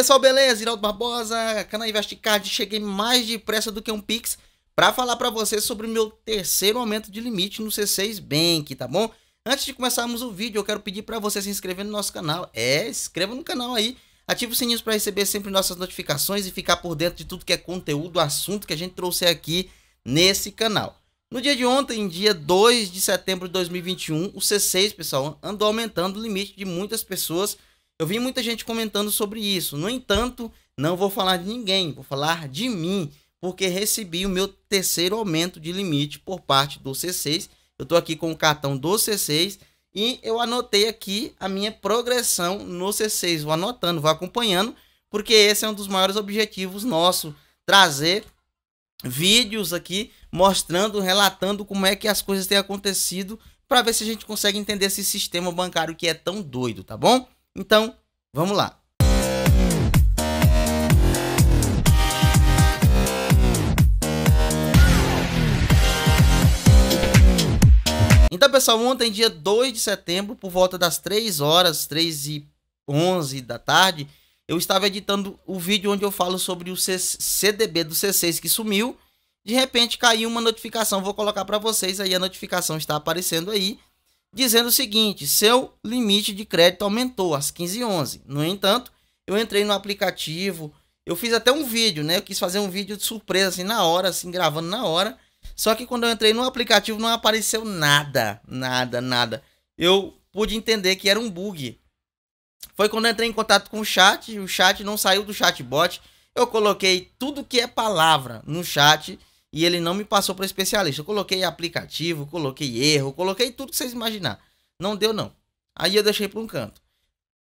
pessoal, beleza? Iraldo Barbosa, canal Investicard. Cheguei mais depressa do que um Pix para falar para vocês sobre o meu terceiro aumento de limite no C6 Bank, tá bom? Antes de começarmos o vídeo, eu quero pedir para você se inscrever no nosso canal. É, inscreva no canal aí. Ative o sininho para receber sempre nossas notificações e ficar por dentro de tudo que é conteúdo, assunto que a gente trouxe aqui nesse canal. No dia de ontem, dia 2 de setembro de 2021, o C6, pessoal, andou aumentando o limite de muitas pessoas eu vi muita gente comentando sobre isso. No entanto, não vou falar de ninguém, vou falar de mim, porque recebi o meu terceiro aumento de limite por parte do C6. Eu estou aqui com o cartão do C6 e eu anotei aqui a minha progressão no C6. Vou anotando, vou acompanhando, porque esse é um dos maiores objetivos nosso, trazer vídeos aqui mostrando, relatando como é que as coisas têm acontecido para ver se a gente consegue entender esse sistema bancário que é tão doido, tá bom? Então, Vamos lá. Então, pessoal, ontem, dia 2 de setembro, por volta das 3 horas, 3 e 11 da tarde, eu estava editando o vídeo onde eu falo sobre o CDB do C6 que sumiu. De repente caiu uma notificação, vou colocar para vocês aí, a notificação está aparecendo aí dizendo o seguinte: seu limite de crédito aumentou às 15h11. No entanto, eu entrei no aplicativo, eu fiz até um vídeo, né? Eu quis fazer um vídeo de surpresa, assim, na hora, assim, gravando na hora. Só que quando eu entrei no aplicativo não apareceu nada, nada, nada. Eu pude entender que era um bug. Foi quando eu entrei em contato com o chat, o chat não saiu do chatbot. Eu coloquei tudo que é palavra no chat e ele não me passou para especialista. Eu coloquei aplicativo, coloquei erro, coloquei tudo que vocês imaginar. Não deu não. Aí eu deixei para um canto.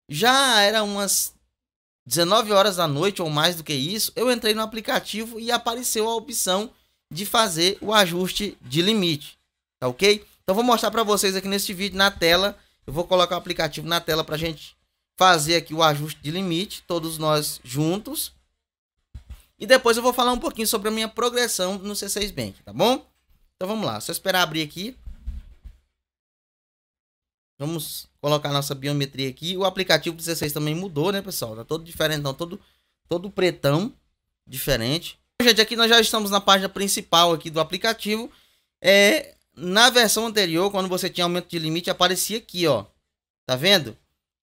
Já era umas 19 horas da noite ou mais do que isso, eu entrei no aplicativo e apareceu a opção de fazer o ajuste de limite, tá OK? Então vou mostrar para vocês aqui neste vídeo na tela. Eu vou colocar o aplicativo na tela para gente fazer aqui o ajuste de limite, todos nós juntos. E depois eu vou falar um pouquinho sobre a minha progressão no C6 Bank, tá bom? Então vamos lá, só esperar abrir aqui. Vamos colocar nossa biometria aqui. O aplicativo do C6 também mudou, né, pessoal? Tá todo diferente, então, todo, todo pretão diferente. Gente, aqui nós já estamos na página principal aqui do aplicativo. É, na versão anterior, quando você tinha aumento de limite, aparecia aqui, ó. Tá vendo?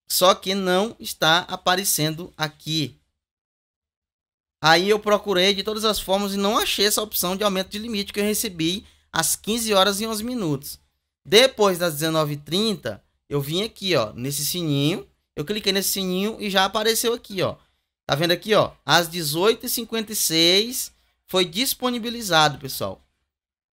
Só que não está aparecendo aqui. Aí eu procurei de todas as formas e não achei essa opção de aumento de limite que eu recebi às 15 horas e 11 minutos. Depois das 19h30, eu vim aqui, ó, nesse sininho. Eu cliquei nesse sininho e já apareceu aqui, ó. Tá vendo aqui, ó? Às 18h56 foi disponibilizado, pessoal.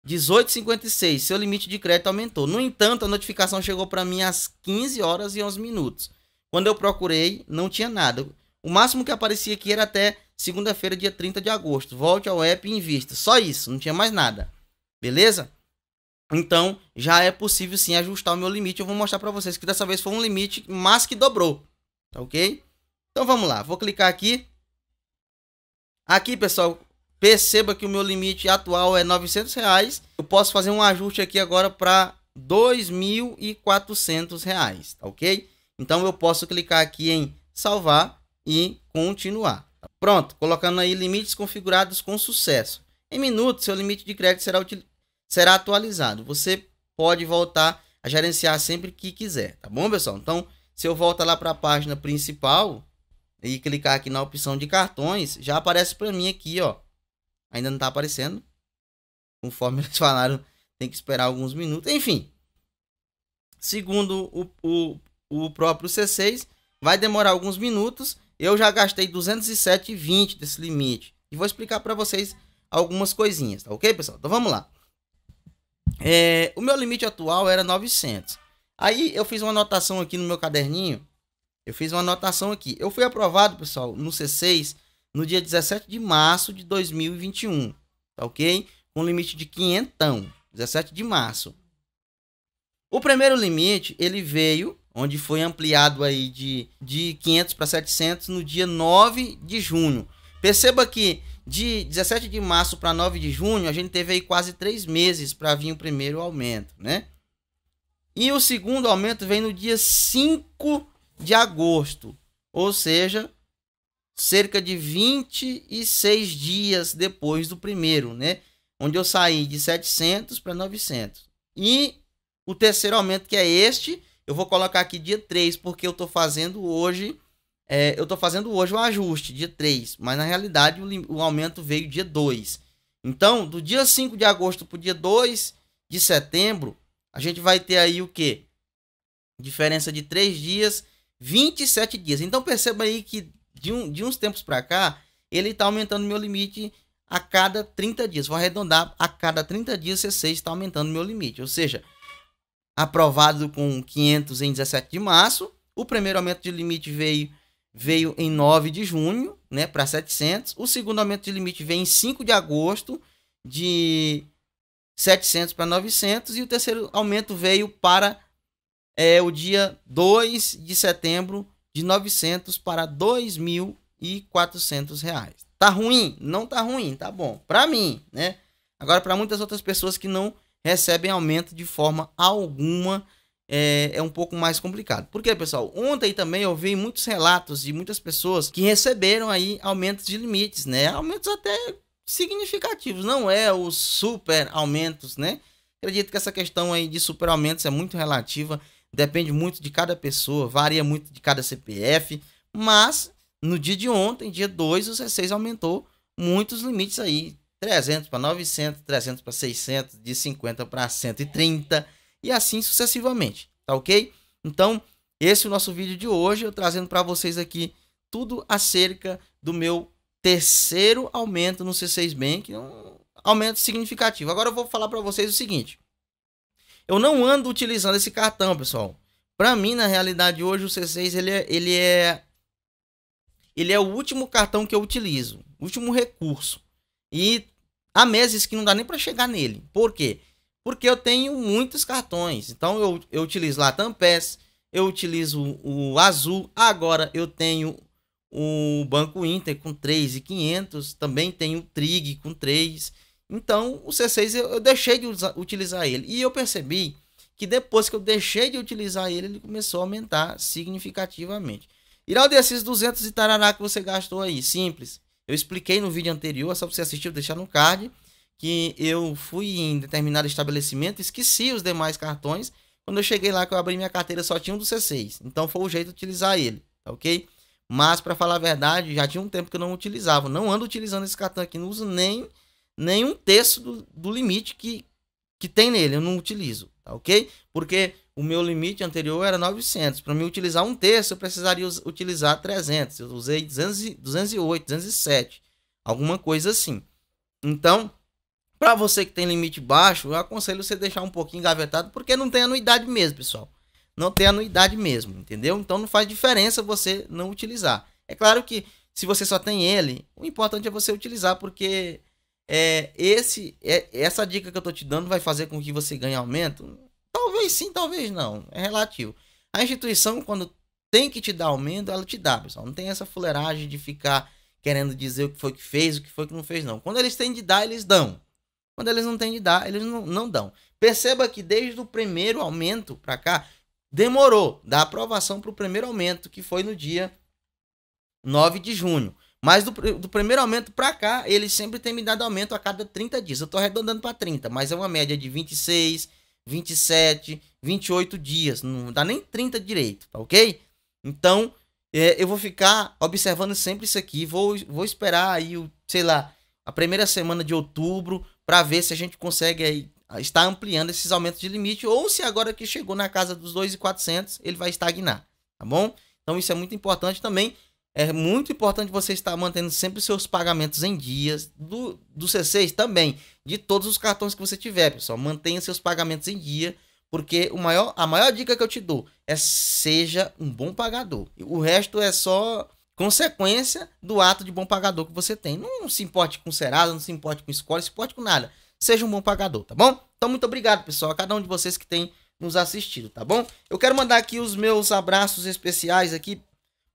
18,56, seu limite de crédito aumentou. No entanto, a notificação chegou para mim às 15 horas e 11 minutos. Quando eu procurei, não tinha nada. O máximo que aparecia aqui era até segunda-feira, dia 30 de agosto. Volte ao app e invista. Só isso, não tinha mais nada. Beleza? Então, já é possível sim ajustar o meu limite. Eu vou mostrar para vocês que dessa vez foi um limite, mas que dobrou. Tá ok? Então vamos lá, vou clicar aqui. Aqui, pessoal, perceba que o meu limite atual é 900 reais. Eu posso fazer um ajuste aqui agora para 2.400 reais, tá ok? Então eu posso clicar aqui em salvar e continuar. Pronto, colocando aí limites configurados com sucesso. Em minutos, seu limite de crédito será, será atualizado. Você pode voltar a gerenciar sempre que quiser, tá bom, pessoal? Então, se eu voltar lá para a página principal e clicar aqui na opção de cartões, já aparece para mim aqui, ó. Ainda não está aparecendo. Conforme eles falaram, tem que esperar alguns minutos. Enfim, segundo o, o, o próprio C6, vai demorar alguns minutos eu já gastei 207,20 desse limite. E vou explicar para vocês algumas coisinhas, tá ok, pessoal? Então vamos lá. É, o meu limite atual era 900. Aí eu fiz uma anotação aqui no meu caderninho. Eu fiz uma anotação aqui. Eu fui aprovado, pessoal, no C6 no dia 17 de março de 2021, tá ok? Com limite de quinhentão, 17 de março. O primeiro limite, ele veio onde foi ampliado aí de, de 500 para 700 no dia 9 de junho. Perceba que de 17 de março para 9 de junho, a gente teve aí quase três meses para vir o primeiro aumento, né? E o segundo aumento vem no dia 5 de agosto, ou seja, cerca de 26 dias depois do primeiro, né? Onde eu saí de 700 para 900. E o terceiro aumento, que é este, eu vou colocar aqui dia 3, porque eu tô fazendo hoje. É, eu tô fazendo hoje o ajuste, dia 3. Mas na realidade o, o aumento veio dia 2. Então, do dia 5 de agosto pro dia 2 de setembro, a gente vai ter aí o quê? Diferença de 3 dias, 27 dias. Então perceba aí que de, um, de uns tempos para cá, ele tá aumentando meu limite a cada 30 dias. Vou arredondar a cada 30 dias, C6 está aumentando meu limite. Ou seja, aprovado com 500 em 17 de março. O primeiro aumento de limite veio, veio em 9 de junho, né, para 700. O segundo aumento de limite veio em 5 de agosto, de 700 para 900. E o terceiro aumento veio para é, o dia 2 de setembro, de 900 para 2.400 reais. Tá ruim? Não tá ruim, tá bom. Para mim, né? Agora, para muitas outras pessoas que não recebem aumento de forma alguma. É, é, um pouco mais complicado. Por quê, pessoal? Ontem também eu vi muitos relatos de muitas pessoas que receberam aí aumentos de limites, né? Aumentos até significativos, não é os super aumentos, né? Acredito que essa questão aí de super aumentos é muito relativa, depende muito de cada pessoa, varia muito de cada CPF, mas no dia de ontem, dia 2, o C6 aumentou muitos limites aí, 300 para 900, 300 para 600, de 50 para 130 e assim sucessivamente, tá ok? Então, esse é o nosso vídeo de hoje, eu trazendo para vocês aqui tudo acerca do meu terceiro aumento no C6 Bank, um aumento significativo. Agora eu vou falar para vocês o seguinte, eu não ando utilizando esse cartão, pessoal. Para mim, na realidade, hoje o C6 ele é, ele é ele é o último cartão que eu utilizo, último recurso. E há meses que não dá nem para chegar nele. Por quê? Porque eu tenho muitos cartões. Então eu, eu utilizo lá Tampes, eu utilizo o Azul. Agora eu tenho o Banco Inter com 3,500. Também tenho o Trig com 3. Então o C6 eu, eu deixei de usar, utilizar ele. E eu percebi que depois que eu deixei de utilizar ele, ele começou a aumentar significativamente. Irá desses 200 e tarará que você gastou aí, simples. Eu expliquei no vídeo anterior, é só você assistir, vou deixar no card, que eu fui em determinado estabelecimento, esqueci os demais cartões. Quando eu cheguei lá, que eu abri minha carteira, só tinha um do C6. Então foi o jeito de utilizar ele, tá ok? Mas, para falar a verdade, já tinha um tempo que eu não utilizava. Não ando utilizando esse cartão aqui, não uso nem, nem um terço do, do limite que, que tem nele, eu não utilizo, tá ok? Porque o meu limite anterior era 900. Para me utilizar um terço, eu precisaria utilizar 300. Eu usei 200, 208, 207, alguma coisa assim. Então, para você que tem limite baixo, eu aconselho você deixar um pouquinho engavetado, porque não tem anuidade mesmo, pessoal. Não tem anuidade mesmo, entendeu? Então não faz diferença você não utilizar. É claro que se você só tem ele, o importante é você utilizar, porque é, esse, é, essa dica que eu tô te dando vai fazer com que você ganhe aumento? Talvez sim, talvez não. É relativo. A instituição, quando tem que te dar aumento, ela te dá, pessoal. Não tem essa fuleiragem de ficar querendo dizer o que foi que fez, o que foi que não fez, não. Quando eles têm de dar, eles dão. Quando eles não têm de dar, eles não, não dão. Perceba que desde o primeiro aumento para cá, demorou da aprovação para o primeiro aumento, que foi no dia 9 de junho. Mas do, do primeiro aumento para cá, eles sempre têm me dado aumento a cada 30 dias. Eu estou arredondando para 30, mas é uma média de 26, 27, 28 dias. Não dá nem 30 direito, tá ok? Então, é, eu vou ficar observando sempre isso aqui. Vou, vou esperar aí, o, sei lá, a primeira semana de outubro para ver se a gente consegue aí ah, estar ampliando esses aumentos de limite ou se agora que chegou na casa dos 2.400 ele vai estagnar, tá bom? Então isso é muito importante também. É muito importante você estar mantendo sempre seus pagamentos em dias, do, do C6 também, de todos os cartões que você tiver, pessoal. Mantenha seus pagamentos em dia, porque o maior, a maior dica que eu te dou é seja um bom pagador. O resto é só consequência do ato de bom pagador que você tem. Não se importe com Serasa, não se importe com escola, não se importe com nada. Seja um bom pagador, tá bom? Então, muito obrigado, pessoal, a cada um de vocês que tem nos assistido, tá bom? Eu quero mandar aqui os meus abraços especiais aqui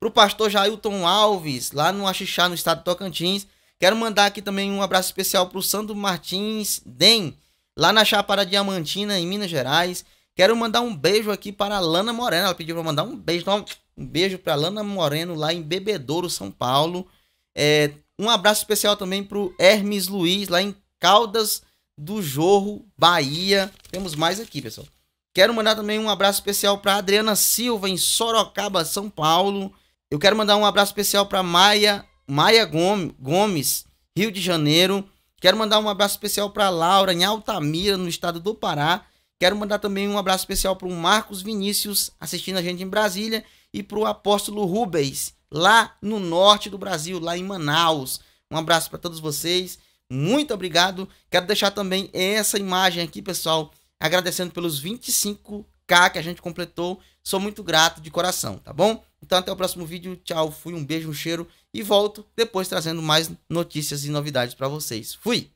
Pro pastor Jailton Alves, lá no Axixá, no estado de Tocantins. Quero mandar aqui também um abraço especial pro Sandro Martins Dem, lá na Chapada Diamantina, em Minas Gerais. Quero mandar um beijo aqui para a Lana Moreno. Ela pediu para mandar um beijo. Então, um beijo para Lana Moreno, lá em Bebedouro, São Paulo. É, um abraço especial também pro Hermes Luiz, lá em Caldas do Jorro, Bahia. Temos mais aqui, pessoal. Quero mandar também um abraço especial para Adriana Silva, em Sorocaba, São Paulo. Eu quero mandar um abraço especial para Maia, Maia Gomes, Rio de Janeiro. Quero mandar um abraço especial para Laura em Altamira, no estado do Pará. Quero mandar também um abraço especial para o Marcos Vinícius, assistindo a gente em Brasília, e para o Apóstolo Rubens, lá no norte do Brasil, lá em Manaus. Um abraço para todos vocês. Muito obrigado. Quero deixar também essa imagem aqui, pessoal, agradecendo pelos 25k que a gente completou. Sou muito grato de coração, tá bom? Então até o próximo vídeo. Tchau, fui, um beijo, um cheiro e volto depois trazendo mais notícias e novidades para vocês. Fui.